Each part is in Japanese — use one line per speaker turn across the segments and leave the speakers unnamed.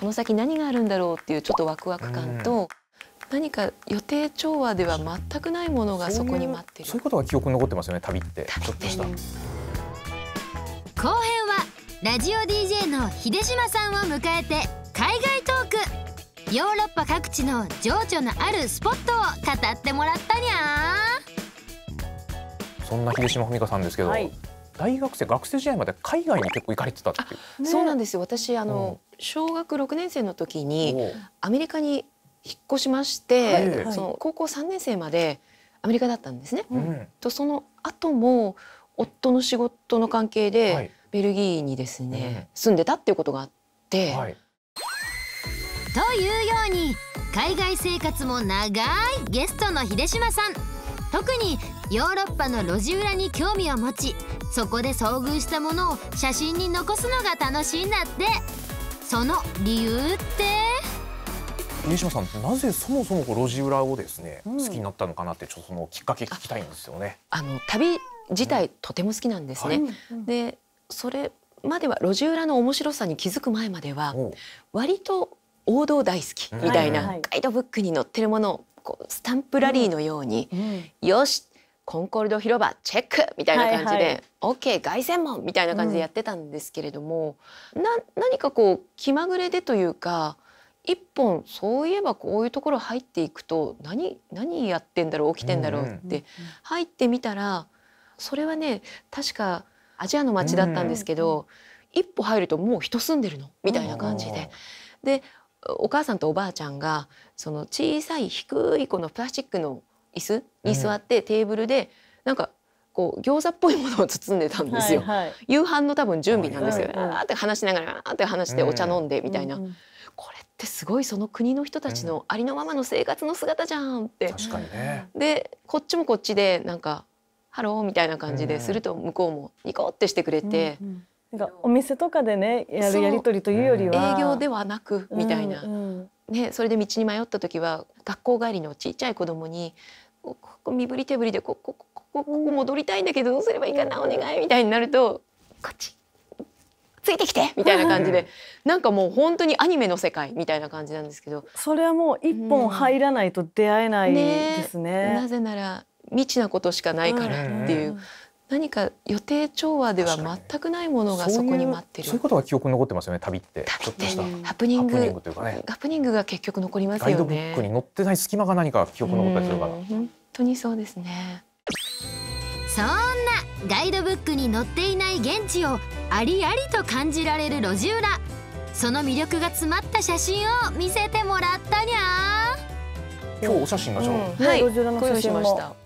この先何があるんだろうっていうちょっとワクワク感と、何か予定調和では全
くないものがそこに待って
るそういうことが記憶に残ってますよね旅ってっ後編
はラジオ DJ の秀島さんを迎えて海外トークヨーロッパ各地の情緒のあるスポットを語ってもらったにゃ
そんな秀島文香さんですけど、はい、大学生学生時代まで海外に結構行かれてたって
いう、そうなんですよ私あの、うん、小学6年生の時にアメリカに引っ越しまして、はい、その高校3年生までアメリカだったんですね。とその後も夫の仕事の関係で、はい、ベルギーにですね、うん、住んでたっていうことがあって。
はい、
というように海外生活も長いゲストの秀島さん。特にヨーロッパの路地裏に興味を持ちそこで遭遇したものを写真に残すのが楽しいんだってその理由って
西島さんなぜそもそも路地裏をですね、うん、好きになったのかなってちょっとそのきっかけ聞きたいんですよね
あの旅自体、うん、とても好きなんですね、はい、でそれまでは路地裏の面白さに気づく前までは割と王道大好きみたいなガイドブックに載ってるものをこうスタンプラリーのように、うん、よしコンコルド広場チェックみたいな感じで、はいはい、OK 凱旋門みたいな感じでやってたんですけれども、うん、な何かこう気まぐれでというか一本そういえばこういうところ入っていくと何何やってんだろう起きてんだろうって、うん、入ってみたらそれはね確かアジアの街だったんですけど、うん、一歩入るともう人住んでるのみたいな感じで。でお母さんとおばあちゃんがその小さい低いこのプラスチックの椅子に座って、テーブルでなんかこう餃子っぽいものを包んでたんですよ、夕飯の多分準備なんですよ、はあって話しながらあって話してお茶飲んでみたいな、これってすごいその国の人たちのありのままの生活の姿じゃんって、確かにねでこっちもこっちでなんか「ハロー」みたいな感じですると向こうもニコってしてくれて、うん
うん、なんかお店とかでねやるやり
取りというよりは営業
ではなくみたいな、うんうん、ね、それで道
に迷った時は学校帰りのちっちゃい子供に「ここ身振り手振りでここここここ戻りたいんだけどどうすればいいかなお願い」みたいになると「こっちついてきて!」みたいな感じでなんかもう本当にアニメの世界みたいな感じなんですけどそれはもう一本入
らないと出会えないですね。
うん、ねなぜなら未知なことしかないからっていう、うん何か予定調和では全くないものがそこに待っ
てるそういうことが記憶に残ってますよね旅って旅ってハプニングハプニングというかねハ
プニングが結局残りますよねガイドブックに
載ってない隙間が何か記憶残ったりするから
本当にそうですねそんなガイドブックに載っていない現地をありありと感じられる路地裏その魅力が詰まった写真を見せてもらったにゃ
今日お写真がじゃあ、うん、はい、
写真ご用意しました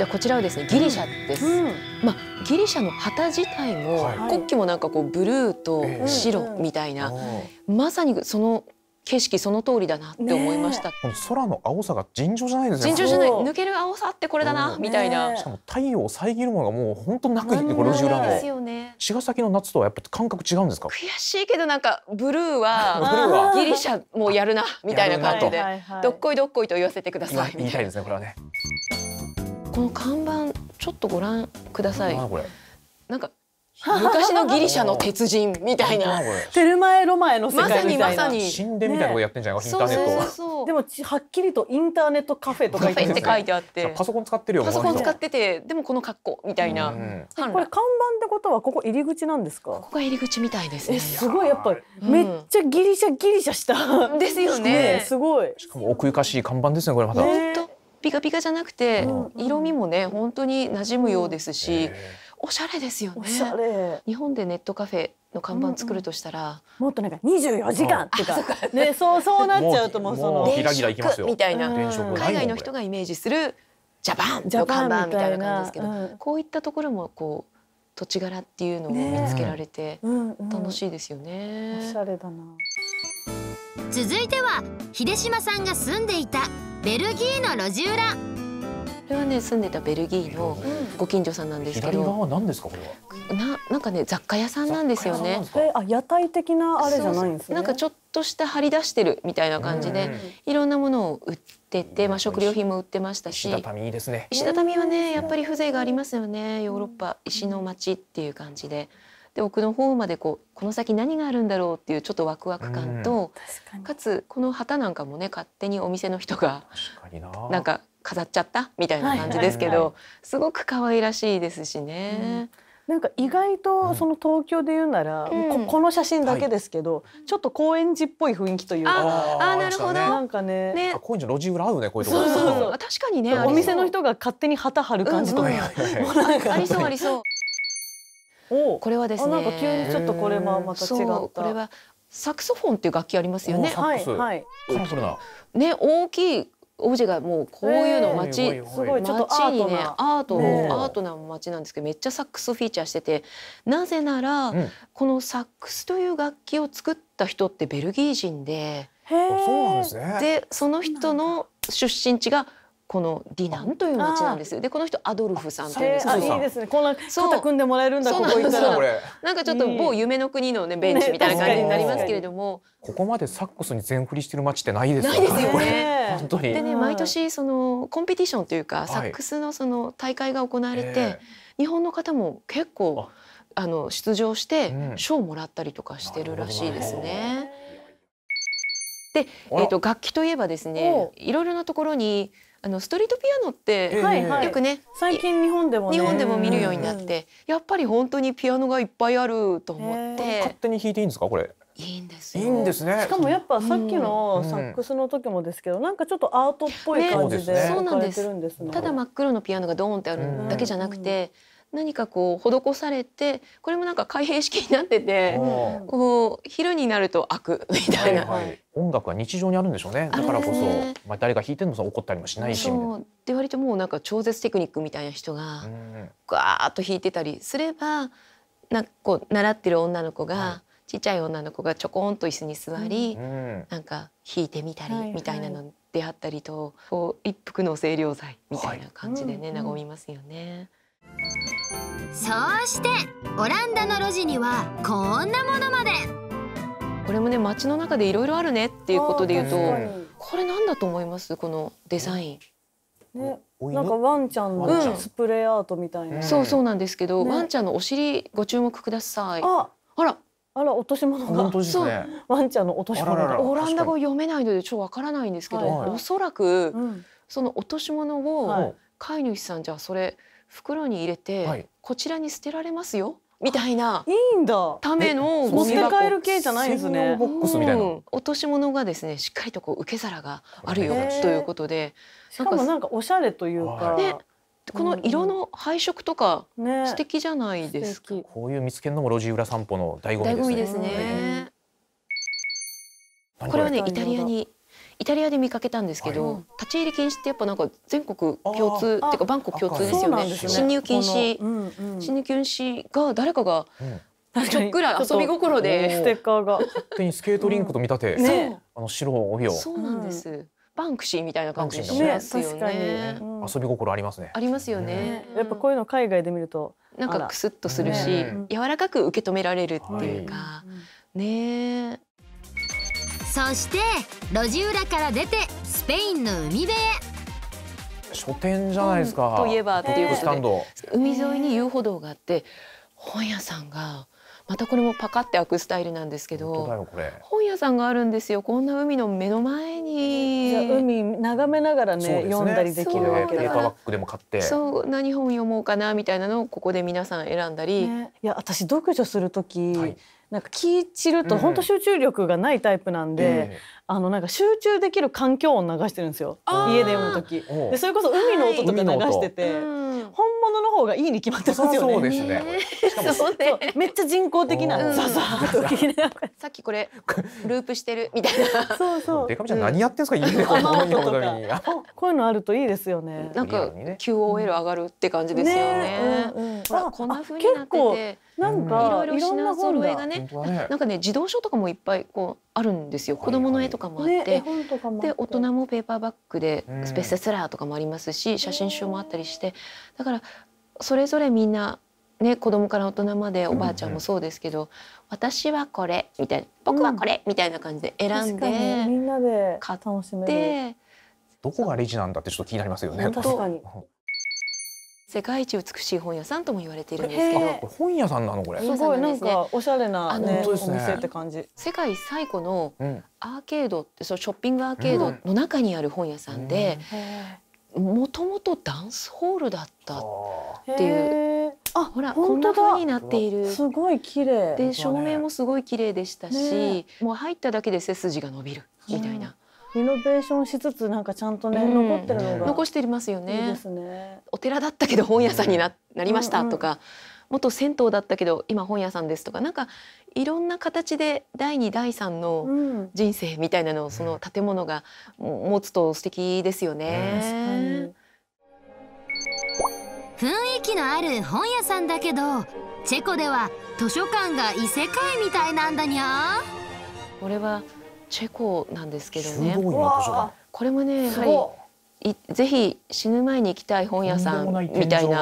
じゃあこちらはですねギリシャです、うん、まあ、ギリシャの旗自体も、はい、国旗もなんかこうブルーと白みたいな、まさにその景色その通りだなって思いました、
ね、空の青さが尋常じゃないですね尋常じゃない抜
ける青さってこれだな、みたいなしかも
太陽を遮るものがもう本当なくてこの地裏も、茅ヶ崎の夏とはやっぱ感覚違うんですか悔
しいけどなんかブルーは ギリシャもうやるなみたいな感じで、どっこいどっこいと言わせてください
みたいですねこれはね
この看板ちょっとご覧ください。
なん
か
昔のギリシャの
鉄人みたいな。テルマエロマエ
の世
界みたいな。まさにまさに。死んでみたいなことやってんじゃないか、インターネッ
トでもはっきりとインターネットカフェとか書いてあって。パ
ソコン使ってるよ。パソコン使っ
てて、でもこの格好みたいな。これ看板ってことはここ入り口なんですか。ここが入り口みたいですすごいやっぱりめっちゃギリシャギリシャした。ですよね。すごい。し
かも奥ゆかしい看板ですねこれまた。本
当。ピカピカじゃなくて、色味もね本当に馴染むようですし、おしゃれですよね。日本でネットカフェの看板作るとしたら、もっとなんか24時間っていうか、ね、そうそうなっちゃうともうそのすよみたいな、海外の人がイメージするジャパンの看板みたいな感じですけど、こういったところもこう土地柄っていうのを見つけられて楽しいですよね。おしゃれだな。
続いては秀島さんが住んでいたベルギーの路地裏こ
れはね住んでたベルギーのご近所さんなんですけど。は何ですかこれは。ななんかね雑貨屋さんなんですよね。えあ屋台的なあれじゃないんですね。なんかちょっとした張り出してるみたいな感じでいろんなものを売ってて、まあ食料品も売ってましたし。石畳ですね。石畳はねやっぱり風情がありますよね。ヨーロッパ石の街っていう感じで。で奥の方までこうこの先何があるんだろうっていうちょっとワクワク感と、うん、かつこの旗なんかもね勝手にお店の人が
なんか
飾っちゃった
みたいな感じですけど、
すごく可愛らしいですしね。
う
ん
なんか意外とその東京で言うなら、うん、この写真だけですけど、うんはい、ちょっと高円寺っぽい雰囲気というかああなるほど、なんかねね
高円寺の路地裏合うねこういうとこそうそう
そう確かにねお店の人が勝手に旗張る感じとか、
あ
りそうありそうこれはですねなんか急にちょっとこれもまた違ったこれはサクソ
フォンっていう楽器ありますよねははいい。ね大きいオブジェがもうこういうの街すごい街にねアートのアートな街なんですけどめっちゃサックスフィーチャーしててなぜならこのサックスという楽器を作った人ってベルギー人でへでその人の出身地がこのディナンという町なんですよ。でこの人アドルフさんというんいいで
すね。こんな肩組ん
でもらえるんだここ行ったら。なんかちょっと某夢の国のねベンチみたいな感じになりますけれども、ね、
ここまでサックスに全振りしてる町ってないですよね。ないですよね。本当に。でね毎年
そのコンペティションというか、サックスのその大会が行われて、えー、日本の方も結構あの出場して賞、もらったりとかしてるらしいですね。で、えっ、ー、と楽器といえばですね、いろいろなところにあのストリートピアノって、はいはい、よくね最近日本でも、ね、日本でも見るようになって、やっ
ぱり本当にピアノがいっぱいあると思って、
勝手に弾いていいんですかこれいいんですいいんですねしかもやっ
ぱさっきのサックスの時もですけど、うん、なんかちょっとアートっ
ぽい感じで、
ね、そうなんです
ただ真っ黒のピアノがドーンってあるだけじゃなくて、何かこう施されてこれもなんか開閉式になっててこう昼になると開く
みたいな、はいはい、音楽は日常にあるんでしょうねだからこそ、まあ、誰が弾いてるもさ怒ったりもしないしそう
で割ともうなんか超絶テクニックみたいな人がガーッと弾いてたりすればなんかこう習ってる女の子が、ちっちゃい女の子がちょこんと椅子に座り、うん、なんか弾いてみたりみたいなのであったりと、こう一服の清涼剤みたいな感じでね、和み
ますよね。そうしてオランダの路地にはこんなものまで
これもね街の中でいろいろあるねっていうことで言うと
これなんだと思いますこのデザイン。ね、なんかワンちゃんのスプレーアートみたいな、うん、そうそうなんですけど、ね、ワンちゃんのお尻ご注目くださいあらあら落とし物が、ね、そうワンちゃんの落とし物がオランダ語
読めないのでちょっとわからないんですけど、はい、おそらく、うん、その落とし物を、飼い主さんじゃあそれ袋に入れて、はい、こちらに捨てられますよみたいな。いいんだ。ための持って帰る系じゃないですね。ボックスみたいな、うん。落とし物がですね、しっかりとこう受け皿があるよということで。しかもなんかおしゃれというか。ね、この色の配色とか、ね、素敵じゃないですか。
こういう見つけるのも路地裏散歩の醍醐味です
ね。すねこれはね、イタリアに
イタリアで見かけたんですけど、立ち入り禁止ってやっぱなんか全国共通っていうか万国共通ですよね。侵入禁
止、
侵入禁止が誰かがちょっくら遊び心でステッカーが
手にスケートリンクと見立て、あの白帯を。そ
うなんです。バンクシーみたいな感じしますよね。
遊び心ありますね。
ありますよね。やっぱこういうの海外で見るとなんかクスッ
とするし、柔らかく受け止められるっていうか、ね。
そして路地裏から出てスペインの海辺へ
書店じゃないですか。といえばっていうこと
で海沿いに遊歩道があって本屋さんがまたこれもパカって開くスタイルなんですけど本屋さんがあるんですよこんな海の目の前に海眺めながらね、ね、読んだりできるわけだからそう何本読もうかなみたいなのをここで皆さん選んだ
り、ね、いや私読書する時、はい、なんか聞い散ると本当集中力がないタイプなんで、あのなんか集中できる環境音流してるんですよ家で読む時でそれこそ海の音とか流してて、本物の方がいいに決まってますよねそうですねめっちゃ人工的な、さっきこれループしてるみたいなそうそう
デカミちゃん何やってんすか家で こうい
うのあると
いいですよねなんか QOL 上がるって感じですよね、
ほらこんな風になっててなんかいろいろ品揃えが
ね、なんかね児童書とかもいっぱいこうあるんですよ。子供の絵とかもあって、で大人もペーパーバッグでスペースセラーとかもありますし、写真集もあったりして、だからそれぞれみんなね子供から大人までおばあちゃんもそうですけど、私はこれみたいな、僕はこれみたいな感じで選んで、
みんなでしめて。
どこがレジなんだってちょっと気になりますよね。確かに。
世界一美しい本屋さんとも言われているんですけど
本屋さんなのこれすごいなんか
おしゃれな、ねね、お店って感じ世界最古のアーケードってそのショッピングアーケードの中にある本屋さんでもともとダンスホールだったっていうあほらこんな風になっているすごい綺麗で照明もすごい綺麗でしたし、ね、もう入っただけで背筋が伸びる
みたいな、リノベーションしつつなんかちゃんとね、うん、残ってるのが残してますよね、ね、お
寺だったけど本屋さんにななりましたとか、元銭湯だったけど今本屋さんですとかなんかいろんな形で第2第3の人生みたいなのをその建物が持つと素敵ですよね。
雰囲気のある本屋さんだけどチェコでは図書館が異世界みたいなんだにゃ俺はチェコ
なんですけどね。こ
れもねやは
いぜひ死ぬ前に行きたい本屋さんみたいな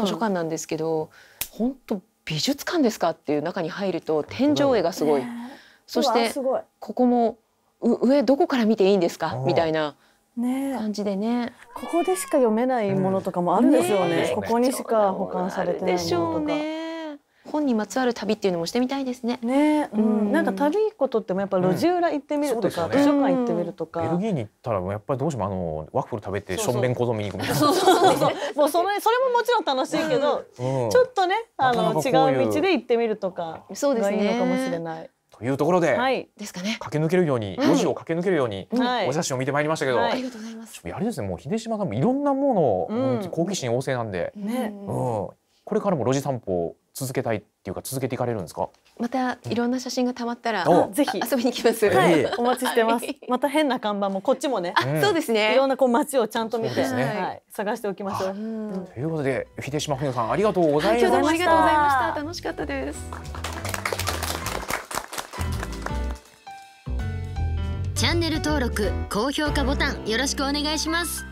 図書館なんですけど本当美術館ですかっていう中に入ると天井絵がすごい、えー、そしてここも上どこ
から見ていいんですかみたいな。ね、感じでねここでしか読めないものとかもあるんですよねうんね、ここにしか保管されてないものとか。でしょうね本にまつわる旅っていうのもしてみたいですね。ね、うん、なんか旅行くことってもやっぱ路地裏行っ
てみるとか、図書館行ってみるとか。ベル
ギーに行ったらやっぱりどうしてもあのワッフル食べてしょんべん小僧見に行くみたいな。そ
うそうそうもうそれそれももちろん楽しいけど、ちょっとねあの違う道で行ってみるとかそうですね。かもしれない。
というところで、はい、ですかね。駆け抜けるように、路地を駆け抜けるように、お写真を見てまいりましたけど、ありがとうございます。やりですね、もう秀島さんもいろんなものを、好奇心旺盛なんで、ね、うん、これからも路地散歩続けたいっていうか続けていかれるんですか
またいろんな写真がたまったら、うん、ぜひ遊びに来ます、はい、お待ちしてますまた変な看板もこっちもねそうですねいろんなこう街をちゃんと見て、ね、はい、探しておきましょう、
ということで秀島文さんありがとうございました、はい、ありがとうござ
いま
した楽しかったですチャンネル登録高評価ボタンよろしくお願いします